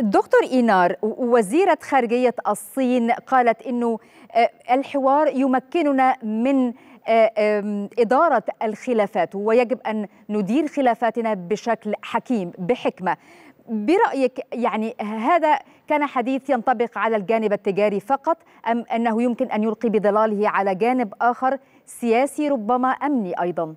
دكتور إينار وزيرة خارجية الصين قالت أنه آه، الحوار يمكننا من آه، إدارة الخلافات ويجب أن ندير خلافاتنا بشكل حكيم بحكمة برأيك يعني هذا كان حديث ينطبق على الجانب التجاري فقط أم أنه يمكن أن يلقي بظلاله على جانب آخر سياسي ربما أمني أيضاً؟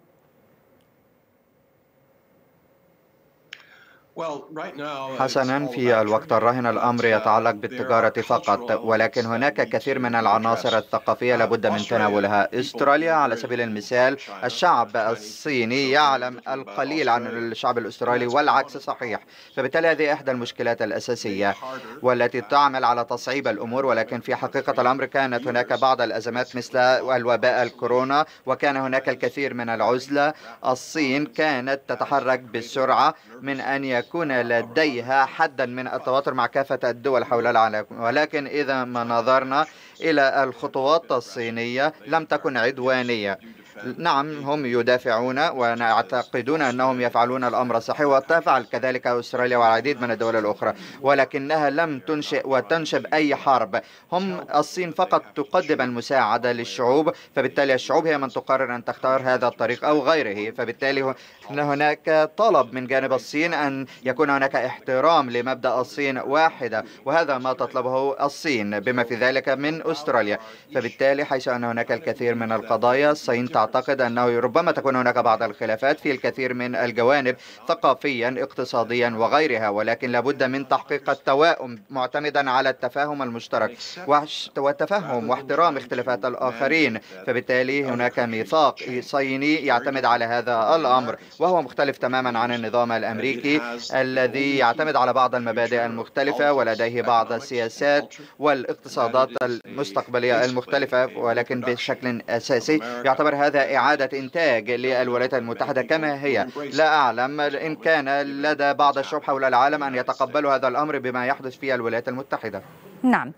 حسنا في الوقت الراهن الامر يتعلق بالتجاره فقط ولكن هناك كثير من العناصر الثقافيه لابد من تناولها استراليا على سبيل المثال الشعب الصيني يعلم القليل عن الشعب الاسترالي والعكس صحيح فبالتالي هذه احدى المشكلات الاساسيه والتي تعمل على تصعيب الامور ولكن في حقيقه الامر كانت هناك بعض الازمات مثل الوباء الكورونا وكان هناك الكثير من العزله الصين كانت تتحرك بسرعه من ان يكون يكون لديها حدا من التواتر مع كافة الدول حول العالم ولكن إذا ما نظرنا إلى الخطوات الصينية لم تكن عدوانية نعم إيه. هم يدافعون ويعتقدون أنهم يفعلون الأمر الصحيح وتفعل كذلك أستراليا والعديد من الدول الأخرى ولكنها لم تنشئ وتنشب أي حرب هم الصين فقط تقدم المساعدة للشعوب فبالتالي الشعوب هي من تقرر أن تختار هذا الطريق أو غيره فبالتالي هناك طلب من جانب الصين أن يكون هناك احترام لمبدأ الصين واحدة وهذا ما تطلبه الصين بما في ذلك من أستراليا فبالتالي حيث أن هناك الكثير من القضايا الصين تعتقد أنه ربما تكون هناك بعض الخلافات في الكثير من الجوانب ثقافيا اقتصاديا وغيرها ولكن لابد من تحقيق التوائم معتمدا على التفاهم المشترك والتفهم واحترام اختلافات الآخرين فبالتالي هناك ميثاق صيني يعتمد على هذا الأمر وهو مختلف تماما عن النظام الأمريكي الذي يعتمد على بعض المبادئ المختلفة ولديه بعض السياسات والاقتصادات المستقبلية المختلفة ولكن بشكل أساسي يعتبر هذا هذا إعادة إنتاج للولايات المتحدة كما هي لا أعلم إن كان لدى بعض الشعوب حول العالم أن يتقبلوا هذا الأمر بما يحدث في الولايات المتحدة نعم